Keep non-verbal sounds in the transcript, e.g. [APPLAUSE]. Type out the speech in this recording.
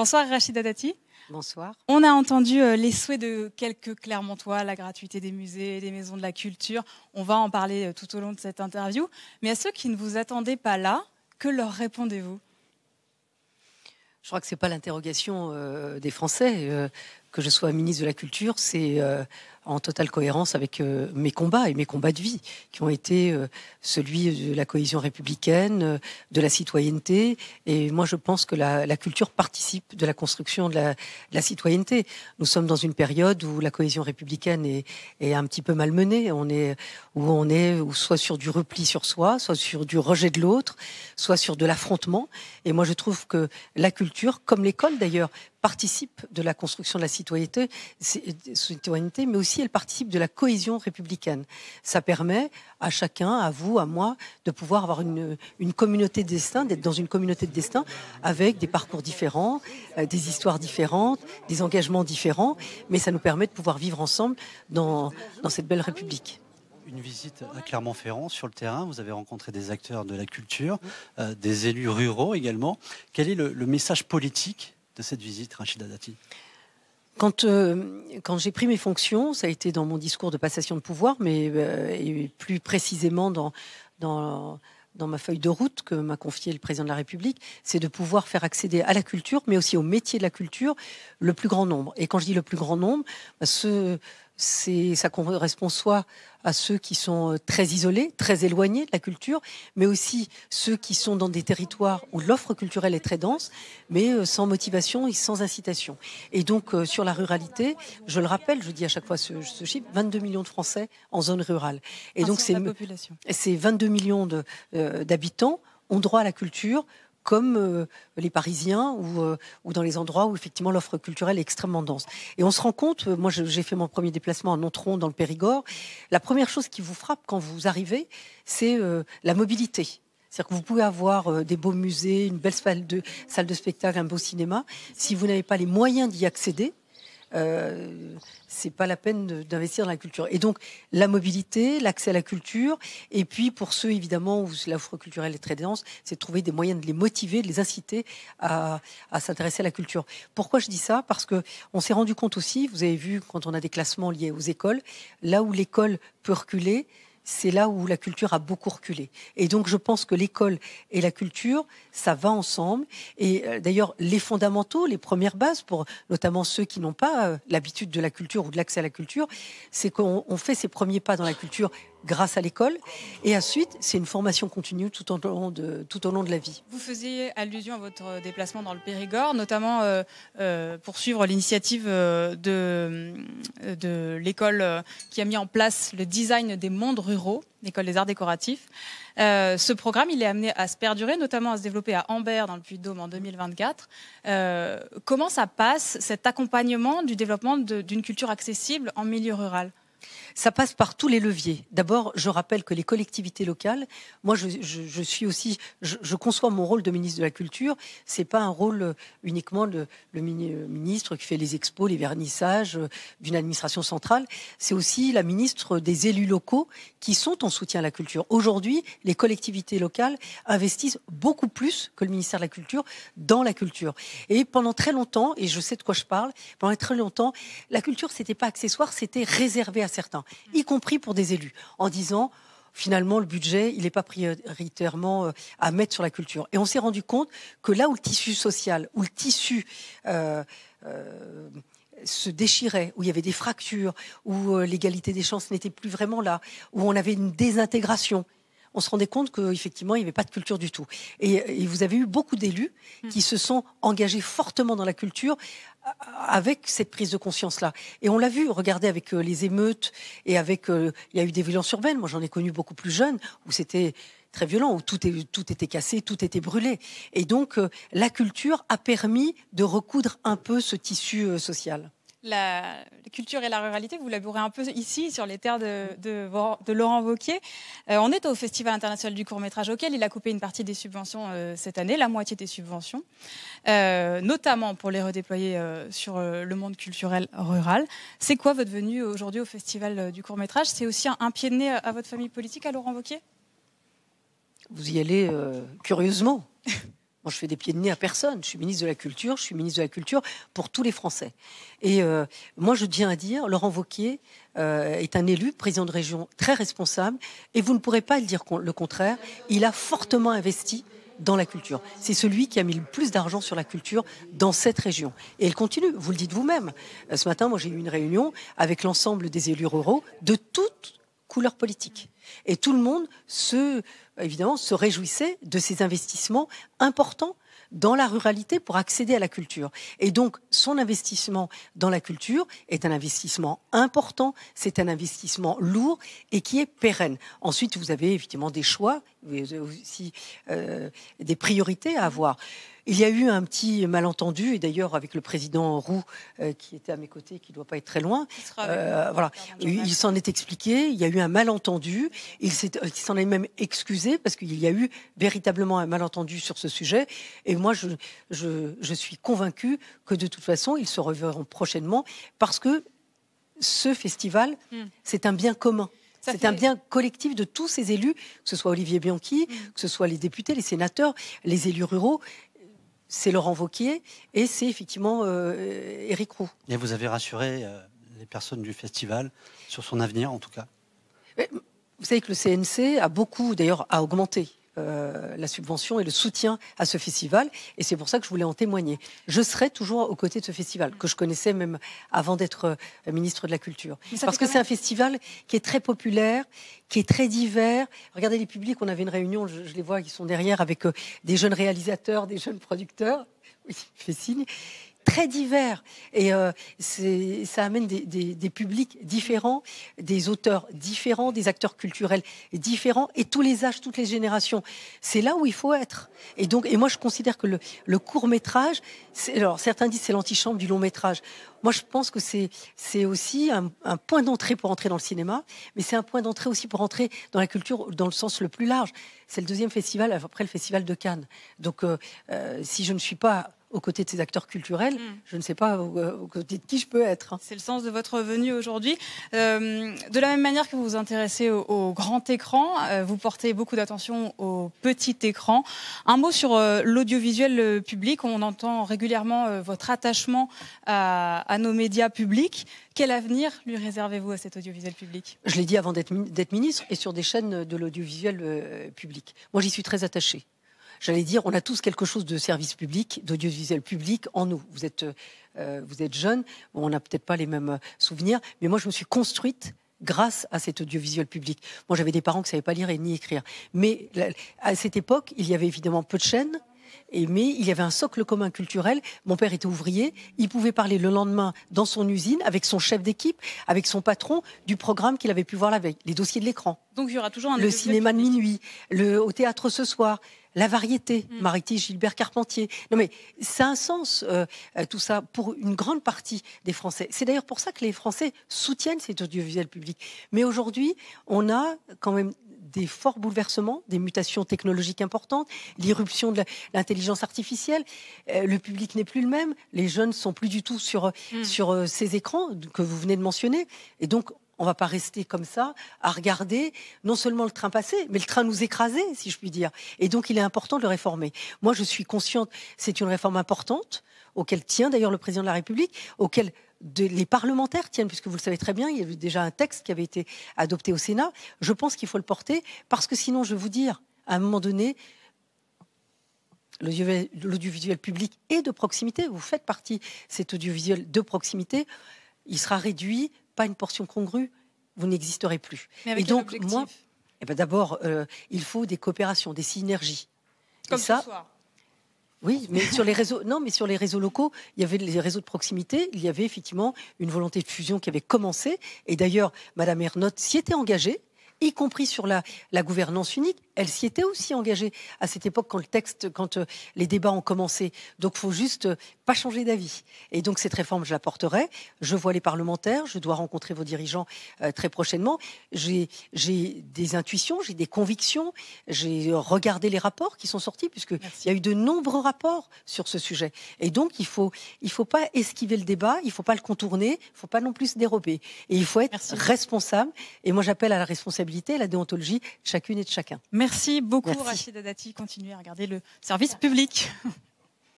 Bonsoir Rachida Dati. Bonsoir. On a entendu euh, les souhaits de quelques Clermontois, la gratuité des musées, des maisons de la culture. On va en parler euh, tout au long de cette interview. Mais à ceux qui ne vous attendaient pas là, que leur répondez-vous je crois que ce n'est pas l'interrogation euh, des Français que je sois ministre de la Culture, c'est euh, en totale cohérence avec euh, mes combats et mes combats de vie, qui ont été euh, celui de la cohésion républicaine, de la citoyenneté. Et moi, je pense que la, culture participe de la construction de la, citoyenneté. Nous sommes dans une période où la cohésion républicaine est, un petit peu malmenée. On est où on est soit sur du repli sur soi, soit sur du rejet de l'autre, soit sur de l'affrontement. Et moi, je trouve que la culture, comme l'école d'ailleurs, participe de la construction de la citoyenneté, mais aussi elle participe de la cohésion républicaine. Ça permet à chacun, à vous, à moi, de pouvoir avoir une, communauté de destin, d'être dans une communauté de destin avec des parcours différents, euh, des histoires différentes, des engagements différents, mais ça nous permet de pouvoir vivre ensemble dans, cette belle République une visite à Clermont-Ferrand sur le terrain. Vous avez rencontré des acteurs de la culture, euh, des élus ruraux également. Quel est le message politique de cette visite, Rachida Dati quand, euh, quand j'ai pris mes fonctions, ça a été dans mon discours de passation de pouvoir, mais euh, plus précisément dans, dans, dans, ma feuille de route que m'a confiée le président de la République, c'est de pouvoir faire accéder à la culture, mais aussi au métier de la culture, le plus grand nombre. Et quand je dis le plus grand nombre, bah, ce c'est ça correspond soit à ceux qui sont euh, très isolés, très éloignés de la culture, mais aussi ceux qui sont dans des territoires où l'offre culturelle est très dense, mais euh, sans motivation et sans incitation. Et donc euh, sur la ruralité, je le rappelle, je dis à chaque fois ce, chiffre, 22 millions de Français en zone rurale. Et ah, donc c'est 22 millions d'habitants ont droit à la culture comme euh, les Parisiens euh, ou, dans les endroits où effectivement l'offre culturelle est extrêmement dense. Et on se rend compte, euh, moi j'ai fait mon premier déplacement à Nontron dans le Périgord, la première chose qui vous frappe quand vous arrivez, c'est la mobilité. C'est-à-dire que vous pouvez avoir des beaux musées, une belle salle de, salle de spectacle, un beau cinéma. Si vous n'avez pas les moyens d'y accéder, euh, c'est pas la peine d'investir dans la culture. Et donc, la mobilité, l'accès à la culture, et puis pour ceux évidemment où l'offre culturelle est très dense, c'est de trouver des moyens de les motiver, de les inciter à, à s'intéresser à la culture. Pourquoi je dis ça Parce que on s'est rendu compte aussi, vous avez vu quand on a des classements liés aux écoles, là où l'école peut reculer, c'est là où la culture a beaucoup reculé. Et donc, je pense que l'école et la culture, ça va ensemble. Et euh, d'ailleurs, les fondamentaux, les premières bases, pour notamment ceux qui n'ont pas euh, l'habitude de la culture ou de l'accès à la culture, c'est qu'on fait ses premiers pas dans la culture grâce à l'école. Et ensuite, c'est une formation continue tout au, long de, tout au long de la vie. Vous faisiez allusion à votre déplacement dans le Périgord, notamment euh, euh pour suivre l'initiative euh, de, euh, de l'école qui a mis en place le design des mondes ruraux, l'école des arts décoratifs. ce programme, il est amené à se perdurer, notamment à se développer à Ambert, dans le Puy-de-Dôme, en 2024. comment ça passe, cet accompagnement du développement d'une culture accessible en milieu rural ça passe par tous les leviers. D'abord, je rappelle que les collectivités locales, moi je, suis aussi, je, conçois mon rôle de ministre de la Culture, c'est pas un rôle euh, uniquement le euh, ministre qui fait les expos, les vernissages euh, d'une administration centrale, c'est aussi la ministre des élus locaux qui sont en soutien à la culture. Aujourd'hui, les collectivités locales investissent beaucoup plus que le ministère de la Culture dans la culture. Et pendant très longtemps, et je sais de quoi je parle, pendant très longtemps, la culture c'était pas accessoire, c'était réservé à certains, y compris pour des élus, en disant finalement, le budget, il n'est pas prioritairement euh, à mettre sur la culture. Et on s'est rendu compte que là où le tissu social, où le tissu euh, euh, se déchirait, où il y avait des fractures, où l'égalité des chances n'était plus vraiment là, où on avait une désintégration, on se rendait compte qu'effectivement, il n'y avait pas de culture du tout. Et, vous avez eu beaucoup d'élus mm. qui se sont engagés fortement dans la culture euh, avec cette prise de conscience-là. Et on l'a vu, regardez, avec euh, les émeutes et avec... Euh, il y a eu des violences urbaines, moi j'en ai connu beaucoup plus jeunes, où c'était très violent, où tout, était cassé, tout était brûlé. Et donc, la culture a permis de recoudre un peu ce tissu social la, culture et la ruralité, vous labourez un peu ici, sur les terres de, Laurent Vauquier. Euh, on est au Festival international du court-métrage auquel il a coupé une partie des subventions euh, cette année, la moitié des subventions, euh, notamment pour les redéployer sur le monde culturel rural. C'est quoi votre venue aujourd'hui au Festival du court-métrage C'est aussi un, un, pied de nez à votre famille politique, à Laurent Vauquier Vous y allez curieusement [LAUGHS] Moi, je fais des pieds de nez à personne. Je suis ministre de la Culture, je suis ministre de la Culture pour tous les Français. Et euh, moi, je tiens à dire, Laurent Vauquier euh, est un élu, président de région très responsable, et vous ne pourrez pas le dire le contraire. Il a fortement investi dans la culture. C'est celui qui a mis le plus d'argent sur la culture dans cette région. Et elle continue, vous le dites vous-même. Euh, ce matin, moi, j'ai eu une réunion avec l'ensemble des élus ruraux de toutes couleur politique. Et tout le monde se, évidemment, se réjouissait de ces investissements importants dans la ruralité pour accéder à la culture. Et donc, son investissement dans la culture est un investissement important, c'est un investissement lourd et qui est pérenne. Ensuite, vous avez évidemment des choix aussi euh, des priorités à avoir. Il y a eu un petit malentendu, et d'ailleurs avec le président Roux, euh, qui était à mes côtés, qui ne doit pas être très loin, euh, voilà. il s'en est expliqué, il y a eu un malentendu, il s'en est, même excusé, parce qu'il y a eu véritablement un malentendu sur ce sujet, et moi je, suis convaincue que de toute façon, ils se reverront prochainement, parce que ce festival, hmm. c'est un bien commun. C'est un bien collectif de tous ces élus, que ce soit Olivier Bianchi, mm. que ce soit les députés, les sénateurs, les élus ruraux c'est Laurent Vauquier et c'est effectivement euh, Éric Eric Roux. Et vous avez rassuré euh, les personnes du festival sur son avenir en tout cas Vous savez que le CNC a beaucoup, d'ailleurs, a augmenté euh, la subvention et le soutien à ce festival. Et c'est pour ça que je voulais en témoigner. Je serai toujours aux côtés de ce festival, que je connaissais même avant d'être euh, ministre de la Culture. Parce que c'est un festival qui est très populaire, qui est très divers. Regardez les publics, on avait une réunion, je, les vois qui sont derrière, avec euh, des jeunes réalisateurs, des jeunes producteurs. Oui, fait signe très divers. Et euh, ça amène des, des, des, publics différents, des auteurs différents, des acteurs culturels différents, et tous les âges, toutes les générations. C'est là où il faut être. Et donc, et moi, je considère que le, le court métrage, alors certains disent c'est l'antichambre du long métrage. Moi, je pense que c'est aussi un, un point d'entrée pour entrer dans le cinéma, mais c'est un point d'entrée aussi pour entrer dans la culture dans le sens le plus large. C'est le deuxième festival après le festival de Cannes. Donc, euh, euh, si je ne suis pas aux côtés de ces acteurs culturels, hmm. je ne sais pas aux, côté côtés de qui je peux être. Hein. C'est le sens de votre venue aujourd'hui. Euh, de la même manière que vous vous intéressez au, grand écran, euh, vous portez beaucoup d'attention au petit écran. Un mot sur euh, l'audiovisuel public. On entend régulièrement votre attachement à, à, nos médias publics. Quel avenir lui réservez-vous à cet audiovisuel public Je l'ai dit avant d'être ministre et sur des chaînes de l'audiovisuel public. Moi, j'y suis très attachée j'allais dire, on a tous quelque chose de service public, d'audiovisuel public en nous. Vous êtes, euh, vous êtes jeune, on n'a peut-être pas les mêmes euh, souvenirs, mais moi je me suis construite grâce à cet audiovisuel public. Moi j'avais des parents qui ne savaient pas lire et ni écrire. Mais à cette époque, il y avait évidemment peu de chaînes mais il y avait un socle commun culturel. Mon père était ouvrier. Il pouvait parler le lendemain dans son usine avec son chef d'équipe, avec son patron, du programme qu'il avait pu voir la veille, les dossiers de l'écran. Donc il y aura toujours un le cinéma de minuit, le au théâtre ce soir. La variété, hmm. Maritie, Gilbert Carpentier. Non mais ça a un sens euh, euh, tout ça pour une grande partie des Français. C'est d'ailleurs pour ça que les Français soutiennent cet audiovisuel public. Mais aujourd'hui, on a quand même des forts bouleversements, des mutations technologiques importantes, l'irruption de l'intelligence artificielle. Euh, le public n'est plus le même. Les jeunes sont plus du tout sur, hmm. sur euh, ces écrans que vous venez de mentionner. Et donc, on va pas rester comme ça à regarder non seulement le train passer, mais le train nous écraser, si je puis dire. Et donc, il est important de le réformer. Moi, je suis consciente, c'est une réforme importante auquel tient d'ailleurs le président de la République, auquel les parlementaires tiennent, puisque vous le savez très bien, il y a déjà un texte qui avait été adopté au Sénat. Je pense qu'il faut le porter, parce que sinon, je vais vous dire, à un moment donné, l'audiovisuel public est de proximité, vous faites partie de cet audiovisuel de proximité, il sera réduit, pas une portion congrue, vous n'existerez plus. Mais avec Et donc, moi, eh ben, d'abord, euh, il faut des coopérations, des synergies. Comme ça, oui, mais sur les réseaux, non, mais sur les réseaux locaux, il y avait les réseaux de proximité, il y avait effectivement une volonté de fusion qui avait commencé. Et d'ailleurs, Madame Ernotte s'y était engagée y compris sur la, la, gouvernance unique, elle s'y était aussi engagée à cette époque quand le texte, quand euh, les débats ont commencé. Donc, faut juste euh, changer d'avis. Et donc cette réforme, je l'apporterai. Je vois les parlementaires, je dois rencontrer vos dirigeants euh, très prochainement. J'ai des intuitions, j'ai des convictions, j'ai regardé les rapports qui sont sortis, puisqu'il y a eu de nombreux rapports sur ce sujet. Et donc il ne faut, il faut pas esquiver le débat, il ne faut pas le contourner, il ne faut pas non plus se dérober. Et il faut être responsable. Et moi j'appelle à la responsabilité, à la déontologie de chacune et de chacun. Merci beaucoup Rachid Rachida Dati. Continuez à regarder le service public. [LAUGHS]